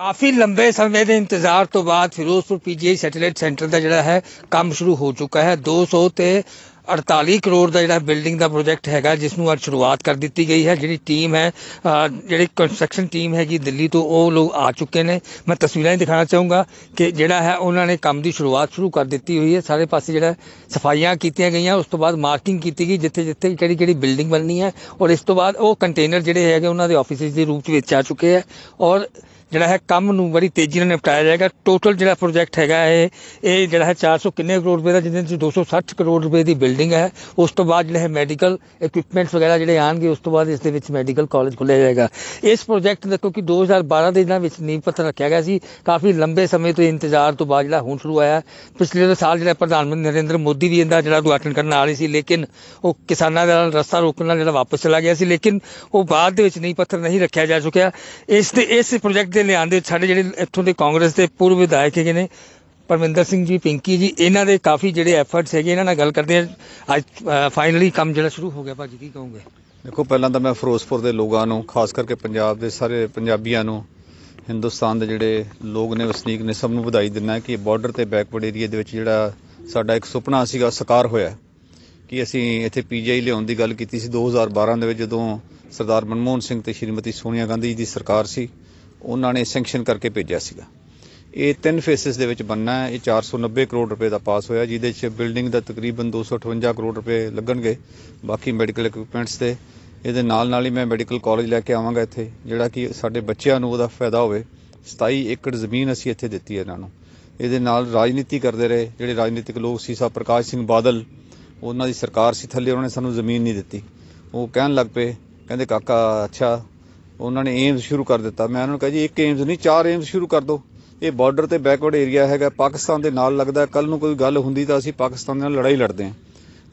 ਕਾਫੀ ਲੰਬੇ ਸਮੇਂ ਦੇ ਇੰਤਜ਼ਾਰ ਤੋਂ ਬਾਅਦ ਫਿਰੋਜ਼ਪੁਰ ਪੀਜੀਆਈ ਸੈਟੇਲਾਈਟ ਸੈਂਟਰ ਦਾ ਜਿਹੜਾ ਹੈ ਕੰਮ ਸ਼ੁਰੂ ਹੋ ਚੁੱਕਾ ਹੈ 200 ਤੇ 48 ਕਰੋੜ ਦਾ ਜਿਹੜਾ ਬਿਲਡਿੰਗ ਦਾ ਪ੍ਰੋਜੈਕਟ ਹੈਗਾ ਜਿਸ ਨੂੰ ਅੱਜ ਸ਼ੁਰੂਆਤ ਕਰ ਦਿੱਤੀ ਗਈ ਹੈ ਜਿਹੜੀ ਟੀਮ ਹੈ ਜਿਹੜੀ ਕੰਸਟਰਕਸ਼ਨ ਟੀਮ ਹੈਗੀ ਦਿੱਲੀ ਤੋਂ ਉਹ ਲੋਕ ਆ ਚੁੱਕੇ ਨੇ ਮੈਂ ਤਸਵੀਰਾਂ ਹੀ ਦਿਖਾਣਾ ਚਾਹੂੰਗਾ ਕਿ ਜਿਹੜਾ ਹੈ ਉਹਨਾਂ ਨੇ ਕੰਮ ਦੀ ਸ਼ੁਰੂਆਤ ਸ਼ੁਰੂ ਕਰ ਦਿੱਤੀ ਹੋਈ ਹੈ ਸਾਰੇ ਪਾਸੇ ਜਿਹੜਾ ਸਫਾਈਆਂ ਕੀਤੀਆਂ ਗਈਆਂ ਉਸ ਤੋਂ ਬਾਅਦ ਮਾਰਕਿੰਗ ਕੀਤੀ ਗਈ ਜਿੱਥੇ ਜਿੱਥੇ ਕਿਹੜੀ ਕਿਹੜੀ ਬਿਲਡਿੰਗ ਬਣਨੀ ਹੈ ਔਰ ਇਸ ਤੋਂ ਬਾਅਦ ਉਹ ਕੰਟੇਨਰ ਜਿਹੜੇ ਹੈਗੇ ਉਹਨਾਂ ਦੇ ਆਫਿਸਿਸ ਦੇ ਰੂਪ ਵਿੱਚ ਆ ਚੁੱਕੇ ਹੈ ਔਰ ਜਿਹੜਾ ਹੈ ਕੰਮ ਨੂੰ ਬੜੀ ਤੇਜ਼ੀ ਨਾਲ ਨਿਪਟਾਇਆ ਜਾਏਗਾ ਟੋਟਲ ਜਿਹੜਾ ਪ੍ਰੋਜੈਕਟ ਹੈਗਾ ਹੈ ਇਹ ਜਿਹੜਾ ਹੈ 400 ਕਿੰਨੇ ਕਰੋੜ ਰੁਪਏ ਦਾ ਜਿੰਨੇ ਵਿੱਚ 260 ਕਰੋੜ ਰੁਪਏ ਦੀ ਬਿਲਡਿੰਗ ਹੈ ਉਸ ਤੋਂ ਬਾਅਦ ਜਿਹੜਾ ਹੈ ਮੈਡੀਕਲ ਇਕਵਿਪਮੈਂਟਸ ਵਗੈਰਾ ਜਿਹੜੇ ਆਣਗੇ ਉਸ ਤੋਂ ਬਾਅਦ ਇਸ ਦੇ ਵਿੱਚ ਮੈਡੀਕਲ ਕਾਲਜ ਖੁੱਲ੍ਹਿਆ ਜਾਏਗਾ ਇਸ ਪ੍ਰੋਜੈਕਟ ਦਾ ਕਿਉਂਕਿ 2012 ਦੇ ਇਹਨਾਂ ਵਿੱਚ ਨੀਂਹ ਪੱਥਰ ਰੱਖਿਆ ਗਿਆ ਸੀ ਕਾਫੀ ਲੰਬੇ ਸਮੇਂ ਤੋਂ ਇੰਤਜ਼ਾਰ ਤੋਂ ਬਾਅਦ ਜਿਹੜਾ ਹੁਣ ਸ਼ੁਰੂ ਆਇਆ ਪਿਛਲੇ ਸਾਲ ਜਿਹੜਾ ਪ੍ਰਧਾਨ ਮੰਤਰੀ ਨਰਿੰਦਰ ਮੋਦੀ ਵੀ ਇਹਦਾ ਜਿਹੜਾ ਉਦਘਾਟਨ ਕਰਨ ਆ ਸੀ ਲੇਕਿਨ ਉਹ ਕਿਸਾਨਾਂ ਦਾ ਰਸਤਾ ਰੋਕਣ ਨਾਲ ਜਿਹੜਾ ਵਾਪਸ ਚਲਾ ਗਿਆ ਸੀ ਲੇਕਿਨ ਉਹ ਬਾਅਦ ਦੇ ਵਿੱਚ ਨੀਂਹ ਪੱਥਰ ਨਹੀਂ ਰੱਖਿਆ ਜਾ ਚੁੱਕਿਆ ਇਸ ਤੇ ਇਸ ਪ੍ਰੋਜੈਕਟ ਦੇ ਲਿਆਂਦੇ ਸਾਡੇ ਜਿਹੜੇ ਇੱਥੋਂ ਦੇ ਕਾਂਗਰਸ ਦੇ ਪੂਰਵ ਵਿਧਾਇਕ ਹੈਗੇ ਨੇ ਪਰਮਿੰਦਰ ਸਿੰਘ ਜੀ ਪਿੰਕੀ ਜੀ ਇਹਨਾਂ ਦੇ ਕਾਫੀ ਜਿਹੜੇ ਐਫਰਟਸ ਹੈਗੇ ਇਹਨਾਂ ਨਾਲ ਗੱਲ ਕਰਦੇ ਆ ਅੱਜ ਫਾਈਨਲੀ ਕੰਮ ਜਿਹੜਾ ਸ਼ੁਰੂ ਹੋ ਗਿਆ ਭਾਜੀ ਕੀ ਕਹੋਗੇ ਦੇਖੋ ਪਹਿਲਾਂ ਤਾਂ ਮੈਂ ਫਿਰੋਜ਼ਪੁਰ ਦੇ ਲੋਕਾਂ ਨੂੰ ਖਾਸ ਕਰਕੇ ਪੰਜਾਬ ਦੇ ਸਾਰੇ ਪੰਜਾਬੀਆਂ ਨੂੰ ਹਿੰਦੁਸਤਾਨ ਦੇ ਜਿਹੜੇ ਲੋਕ ਨੇ ਵਸਨੀਕ ਨੇ ਸਭ ਨੂੰ ਵਧਾਈ ਦਿੰਦਾ ਕਿ ਬਾਰਡਰ ਤੇ ਬੈਕਵਰਡ ਏਰੀਆ ਦੇ ਵਿੱਚ ਜਿਹੜਾ ਸਾਡਾ ਇੱਕ ਸੁਪਨਾ ਸੀਗਾ ਸਕਾਰ ਹੋਇਆ ਕਿ ਅਸੀਂ ਇੱਥੇ ਪੀਜੀਆਈ ਲਿਆਉਣ ਦੀ ਗੱਲ ਕੀਤੀ ਸੀ 2012 ਦੇ ਵਿੱਚ ਜਦੋਂ ਸਰਦਾਰ ਮਨਮੋਹਨ ਸਿੰਘ ਤੇ ਸ਼੍ਰੀਮਤੀ ਸੋਨੀਆ ਗਾਂਧੀ ਜੀ ਦੀ ਸਰਕਾਰ ਸੀ ਉਹਨਾਂ ਨੇ ਸੈਂਕਸ਼ਨ ਕਰਕੇ ਭੇਜਿਆ ਸੀਗਾ ਇਹ ਤਿੰਨ ਫੇਸਿਸ ਦੇ ਵਿੱਚ ਬੰਨਣਾ ਹੈ ਇਹ 490 ਕਰੋੜ ਰੁਪਏ ਦਾ ਪਾਸ ਹੋਇਆ ਜਿਹਦੇ ਵਿੱਚ ਬਿਲਡਿੰਗ ਦਾ ਤਕਰੀਬਨ 258 ਕਰੋੜ ਰੁਪਏ ਲੱਗਣਗੇ ਬਾਕੀ ਮੈਡੀਕਲ ਇਕਵਿਪਮੈਂਟਸ ਤੇ ਇਹਦੇ ਨਾਲ ਨਾਲ ਹੀ ਮੈਂ ਮੈਡੀਕਲ ਕਾਲਜ ਲੈ ਕੇ ਆਵਾਂਗਾ ਇੱਥੇ ਜਿਹੜਾ ਕਿ ਸਾਡੇ ਬੱਚਿਆਂ ਨੂੰ ਉਹਦਾ ਫਾਇਦਾ ਹੋਵੇ 27 ਏਕੜ ਜ਼ਮੀਨ ਅਸੀਂ ਇੱਥੇ ਦਿੱਤੀ ਹੈ ਇਹਨਾਂ ਨੂੰ ਇਹਦੇ ਨਾਲ ਰਾਜਨੀਤੀ ਕਰਦੇ ਰਹੇ ਜਿਹੜੇ ਰਾਜਨੀਤਿਕ ਲੋਕ ਸੀ ਸਾ ਪ੍ਰਕਾਸ਼ ਸਿੰਘ ਬਾਦਲ ਉਹਨਾਂ ਦੀ ਸਰਕਾਰ ਸੀ ਥੱਲੇ ਉਹਨਾਂ ਨੇ ਸਾਨੂੰ ਜ਼ਮੀਨ ਨਹੀਂ ਦਿੱਤੀ ਉਹ ਕਹਿਣ ਲੱਗ ਪਏ ਕਹਿੰਦੇ ਕਾਕਾ ਅੱਛਾ ਉਹਨਾਂ ਨੇ ਏਮਸ ਸ਼ੁਰੂ ਕਰ ਦਿੱਤਾ ਮੈਂ ਉਹਨਾਂ ਨੂੰ ਕਹਾਂ ਜੀ ਇੱਕ ਏਮਸ ਨਹੀਂ ਚਾਰ ਏਮਸ ਸ਼ੁਰੂ ਕਰ ਦਿਓ ਇਹ ਬਾਰਡਰ ਤੇ ਬੈਕਵਰਡ ਏਰੀਆ ਹੈਗਾ ਪਾਕਿਸਤਾਨ ਦੇ ਨਾਲ ਲੱਗਦਾ ਕੱਲ ਨੂੰ ਕੋਈ ਗੱਲ ਹੁੰਦੀ ਤਾਂ ਅਸੀਂ ਪਾਕਿਸਤਾਨ ਨਾਲ ਲੜਾਈ ਲੜਦੇ ਹਾਂ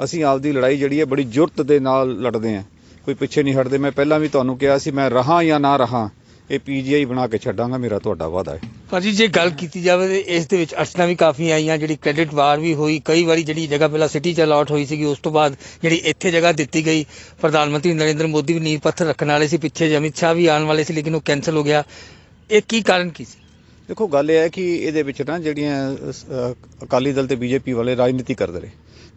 ਅਸੀਂ ਆਪਦੀ ਲੜਾਈ ਜਿਹੜੀ ਹੈ ਬੜੀ ਜੁਰਤ ਦੇ ਨਾਲ ਲੜਦੇ ਹਾਂ ਕੋਈ ਪਿੱਛੇ ਨਹੀਂ ਹਟਦੇ ਮੈਂ ਪਹਿਲਾਂ ਵੀ ਤੁਹਾਨੂੰ ਕਿਹਾ ਸੀ ਮੈਂ ਰਹਾ ਜਾਂ ਨਾ ਰਹਾ ਇਹ ਪੀਜੀਆਈ ਬਣਾ ਕੇ ਛੱਡਾਂਗਾ ਮੇਰਾ ਤੁਹਾਡਾ ਵਾਅਦਾ ਹੈ ਭਾਜੀ ਜੇ ਗੱਲ ਕੀਤੀ ਜਾਵੇ ਤੇ ਇਸ ਦੇ ਵਿੱਚ ਅੜਚਣਾਂ ਵੀ ਕਾਫੀ ਆਈਆਂ ਜਿਹੜੀ ਕ੍ਰੈਡਿਟ ਵਾਰ ਵੀ ਹੋਈ ਕਈ ਵਾਰੀ ਜਿਹੜੀ ਜਗ੍ਹਾ ਪਹਿਲਾਂ ਸਿਟੀ ਚ ਅਲਾਟ ਹੋਈ ਸੀਗੀ ਉਸ ਤੋਂ ਬਾਅਦ ਜਿਹੜੀ ਇੱਥੇ ਜਗ੍ਹਾ ਦਿੱਤੀ ਗਈ ਪ੍ਰਧਾਨ ਮੰਤਰੀ ਨਰਿੰਦਰ ਮੋਦੀ ਵੀ ਨੀਂਹ ਪੱਥਰ ਰੱਖਣ ਵਾਲੇ ਸੀ ਪਿੱਛੇ ਜਮਿਤ ਸ਼ਾਹ ਵੀ ਆਉਣ ਵਾਲੇ ਸੀ ਲੇਕਿਨ ਉਹ ਕੈਨਸਲ ਹੋ ਗਿਆ ਇਹ ਕੀ ਕਾਰਨ ਕੀ ਸੀ ਦੇਖੋ ਗੱਲ ਇਹ ਹੈ ਕਿ ਇਹਦੇ ਵਿੱਚ ਨਾ ਜਿਹੜੀਆਂ ਅਕਾਲੀ ਦਲ ਤੇ ਬੀਜੇਪੀ ਵਾਲੇ ਰਾਜਨੀਤੀ ਕਰਦੇ ਰਹੇ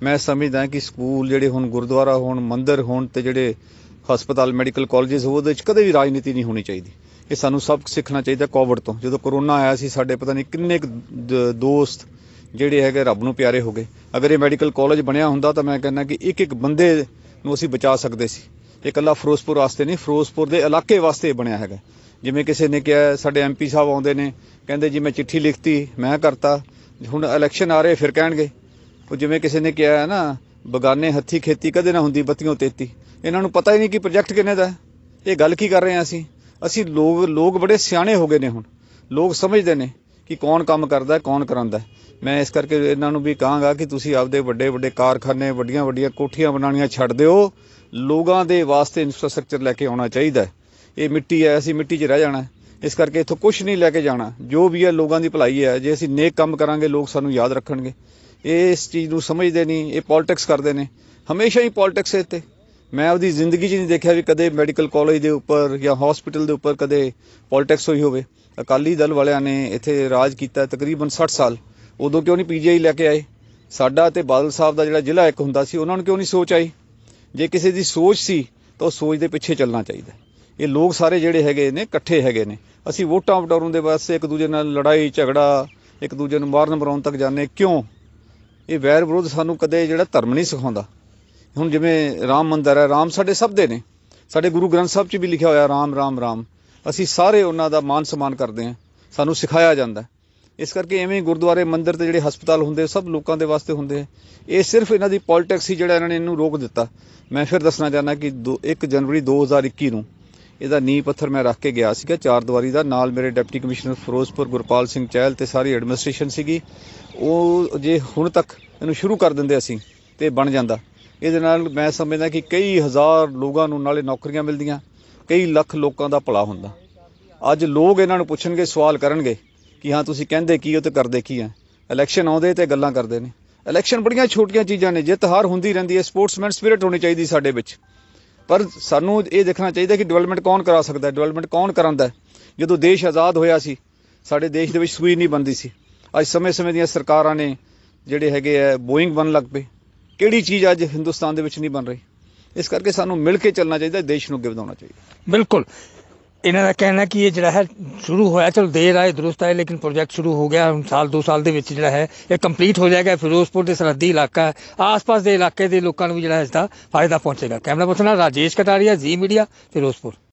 ਮੈਂ ਸਮਝਦਾ ਕਿ ਸਕੂਲ ਜਿਹੜੇ ਹੁਣ ਗੁਰਦੁਆਰਾ ਹੋਣ ਮੰਦਿਰ ਹੋਣ ਤੇ ਜਿਹੜੇ ਹਸਪਤਾਲ ਮੈਡੀਕਲ ਕਾਲਜਸ ਉਹਦੇ ਵਿੱਚ ਕਦੇ ਵੀ ਰਾਜਨੀਤੀ ਨਹੀਂ ਹੋਣੀ ਚਾਹੀਦੀ ਇਹ ਸਾਨੂੰ ਸਬਕ ਸਿੱਖਣਾ ਚਾਹੀਦਾ ਕੋਵਿਡ ਤੋਂ ਜਦੋਂ ਕਰੋਨਾ ਆਇਆ ਸੀ ਸਾਡੇ ਪਤਾ ਨਹੀਂ ਕਿੰਨੇ ਦੋਸਤ ਜਿਹੜੇ ਹੈਗੇ ਰੱਬ ਨੂੰ ਪਿਆਰੇ ਹੋ ਗਏ ਅਗਰ ਇਹ ਮੈਡੀਕਲ ਕਾਲਜ ਬਣਿਆ ਹੁੰਦਾ ਤਾਂ ਮੈਂ ਕਹਿੰਦਾ ਕਿ ਇੱਕ ਇੱਕ ਬੰਦੇ ਨੂੰ ਅਸੀਂ ਬਚਾ ਸਕਦੇ ਸੀ ਇਹ ਕੱਲਾ ਫਿਰੋਜ਼ਪੁਰ ਵਾਸਤੇ ਨਹੀਂ ਫਿਰੋਜ਼ਪੁਰ ਦੇ ਇਲਾਕੇ ਵਾਸਤੇ ਬਣਿਆ ਹੈਗਾ ਜਿਵੇਂ ਕਿਸੇ ਨੇ ਕਿਹਾ ਸਾਡੇ ਐਮਪੀ ਸਾਹਿਬ ਆਉਂਦੇ ਨੇ ਕਹਿੰਦੇ ਜੀ ਮੈਂ ਚਿੱਠੀ ਲਿਖਤੀ ਮੈਂ ਕਰਤਾ ਹੁਣ ਇਲੈਕਸ਼ਨ ਆ ਰਹੇ ਫਿਰ ਕਹਿਣਗੇ ਉਹ ਜਿਵੇਂ ਕਿਸੇ ਨੇ ਕਿਹਾ ਹੈ ਨਾ ਬਗਾਨੇ ਹੱਥੀ ਖੇਤੀ ਕਦੇ ਨਾ ਹੁੰਦੀ ਬੱਤੀਆਂ 33 ਇਹਨਾਂ ਨੂੰ ਪਤਾ ਹੀ ਨਹੀਂ ਕਿ ਪ੍ਰੋਜੈਕਟ ਕਿੰਨੇ ਦਾ ਇਹ ਗੱਲ ਕੀ ਕਰ ਰਹੇ ਆ ਅਸੀਂ ਅਸੀਂ ਲੋਕ ਲੋਕ ਬੜੇ ਸਿਆਣੇ ਹੋ ਗਏ ਨੇ ਹੁਣ ਲੋਕ ਸਮਝਦੇ ਨੇ ਕਿ ਕੌਣ ਕੰਮ ਕਰਦਾ ਹੈ ਕੌਣ ਕਰਾਂਦਾ ਹੈ ਮੈਂ ਇਸ ਕਰਕੇ ਇਹਨਾਂ ਨੂੰ ਵੀ ਕਹਾਂਗਾ ਕਿ ਤੁਸੀਂ ਆਪਦੇ ਵੱਡੇ ਵੱਡੇ ਕਾਰਖਾਨੇ ਵੱਡੀਆਂ ਵੱਡੀਆਂ ਕੋਠੀਆਂ ਬਣਾਉਣੀਆਂ ਛੱਡ ਦਿਓ ਲੋਕਾਂ ਦੇ ਵਾਸਤੇ ਇਨਫਰਾਸਟ੍ਰਕਚਰ ਲੈ ਕੇ ਆਉਣਾ ਚਾਹੀਦਾ ਇਹ ਮਿੱਟੀ ਹੈ ਅਸੀਂ ਮਿੱਟੀ 'ਚ ਰਹਿ ਜਾਣਾ ਇਸ ਕਰਕੇ ਇੱਥੋਂ ਕੁਝ ਨਹੀਂ ਲੈ ਕੇ ਜਾਣਾ ਜੋ ਵੀ ਹੈ ਲੋਕਾਂ ਦੀ ਭਲਾਈ ਹੈ ਜੇ ਅਸੀਂ ਨੇਕ ਕੰਮ ਕਰਾਂਗੇ ਲੋਕ ਸਾਨੂੰ ਯਾਦ ਰੱਖਣਗੇ ਇਹ ਇਸ ਚੀਜ਼ ਨੂੰ ਸਮਝਦੇ ਨਹੀਂ ਇਹ ਪੋਲਿਟਿਕਸ ਕਰਦੇ ਨੇ ਹਮੇਸ਼ਾ ਹੀ ਪੋਲਿਟਿਕਸ ਇਹ ਤੇ ਮੈਂ ਆਪਦੀ ਜ਼ਿੰਦਗੀ 'ਚ ਨਹੀਂ ਦੇਖਿਆ ਵੀ ਕਦੇ ਮੈਡੀਕਲ ਕਾਲਜ ਦੇ ਉੱਪਰ ਜਾਂ ਹਸਪੀਟਲ ਦੇ ਉੱਪਰ ਕਦੇ ਪੋਲਿਟਿਕਸ ਹੋਈ ਹੋਵੇ ਅਕਾਲੀ ਦਲ ਵਾਲਿਆਂ ਨੇ ਇੱਥੇ ਰਾਜ ਕੀਤਾ ਤਕਰੀਬਨ 60 ਸਾਲ ਉਦੋਂ ਕਿਉਂ ਨਹੀਂ ਪੀਜੀਆਈ ਲੈ ਕੇ ਆਏ ਸਾਡਾ ਤੇ ਬਾਦਲ ਸਾਹਿਬ ਦਾ ਜਿਹੜਾ ਜ਼ਿਲ੍ਹਾ ਇੱਕ ਹੁੰਦਾ ਸੀ ਉਹਨਾਂ ਨੂੰ ਕਿਉਂ ਨਹੀਂ ਸੋਚ ਆਈ ਜੇ ਕਿਸੇ ਦੀ ਸੋਚ ਸੀ ਤਾਂ ਉਹ ਸੋਚ ਦੇ ਪਿੱਛੇ ਚੱਲਣਾ ਚਾਹੀਦਾ ਇਹ ਲੋਕ ਸਾਰੇ ਜਿਹੜੇ ਹੈਗੇ ਨੇ ਇਕੱਠੇ ਹੈਗੇ ਨੇ ਅਸੀਂ ਵੋਟਾਂ ਵਟਾਉਣ ਦੇ ਵਾਸਤੇ ਇੱਕ ਦੂਜੇ ਨਾਲ ਲੜਾਈ ਝਗੜਾ ਇੱਕ ਦੂਜੇ ਨੂੰ ਮਾਰਨ ਮਰਾਉਣ ਤੱਕ ਜਾਂਦੇ ਕਿਉਂ ਇਹ ਵੈਰ ਵਿਰੋਧ ਸਾਨੂੰ ਕਦੇ ਜਿਹੜਾ ਧਰਮ ਨਹੀਂ ਸਿਖਾਉਂਦਾ ਹੁਣ ਜਿਵੇਂ ਰਾਮ ਮੰਦਰ ਹੈ ਰਾਮ ਸਾਡੇ ਸਭ ਦੇ ਨੇ ਸਾਡੇ ਗੁਰੂ ਗ੍ਰੰਥ ਸਾਹਿਬ 'ਚ ਵੀ ਲਿਖਿਆ ਹੋਇਆ ਰਾਮ ਰਾਮ ਰਾਮ ਅਸੀਂ ਸਾਰੇ ਉਹਨਾਂ ਦਾ ਮਾਨ ਸਨਮਾਨ ਕਰਦੇ ਹਾਂ ਸਾਨੂੰ ਸਿਖਾਇਆ ਜਾਂਦਾ ਇਸ ਕਰਕੇ ਐਵੇਂ ਗੁਰਦੁਆਰੇ ਮੰਦਿਰ ਤੇ ਜਿਹੜੇ ਹਸਪਤਾਲ ਹੁੰਦੇ ਸਭ ਲੋਕਾਂ ਦੇ ਵਾਸਤੇ ਹੁੰਦੇ ਆ ਇਹ ਸਿਰਫ ਇਹਨਾਂ ਦੀ ਪੋਲਿਟਿਕਸ ਹੀ ਜਿਹੜਾ ਇਹਨਾਂ ਨੇ ਇਹਨੂੰ ਰੋਕ ਦਿੱਤਾ ਮੈਂ ਫਿਰ ਦੱਸਣਾ ਚਾਹਨਾ ਕਿ 1 ਜਨਵਰੀ 2021 ਨੂੰ ਇਹਦਾ ਨੀਂਹ ਪੱਥਰ ਮੈਂ ਰੱਖ ਕੇ ਗਿਆ ਸੀਗਾ ਚਾਰ ਦੀਵਾਰੀ ਦਾ ਨਾਲ ਮੇਰੇ ਡਿਪਟੀ ਕਮਿਸ਼ਨਰ ਫਿਰੋਜ਼ਪੁਰ ਗੁਰਪਾਲ ਸਿੰਘ ਚਹਿਲ ਤੇ ਸਾਰੀ ਐਡਮਿਨਿਸਟ੍ਰੇਸ਼ਨ ਸੀਗੀ ਉਹ ਜੇ ਹੁਣ ਤੱਕ ਇਹਨੂੰ ਸ਼ੁਰੂ ਕਰ ਦਿੰਦੇ ਅਸੀਂ ਤੇ ਬਣ ਜਾਂਦਾ ਇਹਦੇ ਨਾਲ ਮੈਂ ਸਮਝਦਾ ਕਿ ਕਈ ਹਜ਼ਾਰ ਲੋਕਾਂ ਨੂੰ ਨਾਲੇ ਨੌਕਰੀਆਂ ਮਿਲਦੀਆਂ ਕਈ ਲੱਖ ਲੋਕਾਂ ਦਾ ਭਲਾ ਹੁੰਦਾ ਅੱਜ ਲੋਕ ਇਹਨਾਂ ਨੂੰ ਪੁੱਛਣਗੇ ਸਵਾਲ ਕਰਨਗੇ ਕਿ ਹਾਂ ਤੁਸੀਂ ਕਹਿੰਦੇ ਕੀ ਹੋ ਤੇ ਕਰਦੇ ਕੀ ਆ ਇਲੈਕਸ਼ਨ ਆਉਂਦੇ ਤੇ ਗੱਲਾਂ ਕਰਦੇ ਨੇ ਇਲੈਕਸ਼ਨ ਬੜੀਆਂ ਛੋਟੀਆਂ ਚੀਜ਼ਾਂ ਨੇ ਜਿੱਤ ਹਾਰ ਹੁੰਦੀ ਰਹਿੰਦੀ ਹੈ ਸਪੋਰਟਸਮੈਨ ਸਪਿਰਿਟ ਹੋਣੀ ਚਾਹੀਦੀ ਸਾਡੇ ਵਿੱਚ ਪਰ ਸਾਨੂੰ ਇਹ ਦੇਖਣਾ ਚਾਹੀਦਾ ਕਿ ਡਿਵੈਲਪਮੈਂਟ ਕੌਣ ਕਰਾ ਸਕਦਾ ਹੈ ਡਿਵੈਲਪਮੈਂਟ ਕੌਣ ਕਰਾਂਦਾ ਜਦੋਂ ਦੇਸ਼ ਆਜ਼ਾਦ ਹੋਇਆ ਸੀ ਸਾਡੇ ਦੇਸ਼ ਦੇ ਵਿੱਚ ਸੂਈ ਨਹੀਂ ਬੰਦੀ ਸੀ ਅੱਜ ਸਮੇਂ-ਸਮੇਂ ਦੀਆਂ ਸਰਕਾਰਾਂ ਨੇ ਜਿਹੜੇ ਹੈਗੇ ਆ ਬੋਇੰਗ ਬਣ ਲੱਗ ਪਏ ਕਿਹੜੀ ਚੀਜ਼ ਅੱਜ ਹਿੰਦੁਸਤਾਨ ਦੇ ਵਿੱਚ ਨਹੀਂ ਬਣ ਰਹੀ ਇਸ ਕਰਕੇ ਸਾਨੂੰ ਮਿਲ ਕੇ ਚੱਲਣਾ ਚਾਹੀਦਾ ਦੇਸ਼ ਨੂੰ ਅੱਗੇ ਵਧਾਉਣਾ ਚਾਹੀਦਾ ਬਿਲਕੁਲ ਇਹਨਾਂ ਦਾ ਕਹਿਣਾ ਕਿ ਇਹ ਜਿਹੜਾ ਹੈ ਸ਼ੁਰੂ ਹੋਇਆ ਚਲ ਦੇਰ ਆਏ ਦਰੁਸਤ ਆਏ ਲੇਕਿਨ ਪ੍ਰੋਜੈਕਟ ਸ਼ੁਰੂ ਹੋ ਗਿਆ ਹੁਣ ਸਾਲ 2 ਸਾਲ ਦੇ ਵਿੱਚ ਜਿਹੜਾ ਹੈ ਇਹ ਕੰਪਲੀਟ ਹੋ ਜਾਏਗਾ ਫਿਰੋਜ਼ਪੁਰ ਦੇ ਸਰਹੱਦੀ ਇਲਾਕਾ ਆਸ-ਪਾਸ ਦੇ ਇਲਾਕੇ ਦੇ ਲੋਕਾਂ ਨੂੰ ਵੀ ਜਿਹੜਾ ਇਸ ਦਾ ਫਾਇਦਾ ਪਹੁੰਚੇਗਾ camera person Rajesh Kataria Zee media Firozpur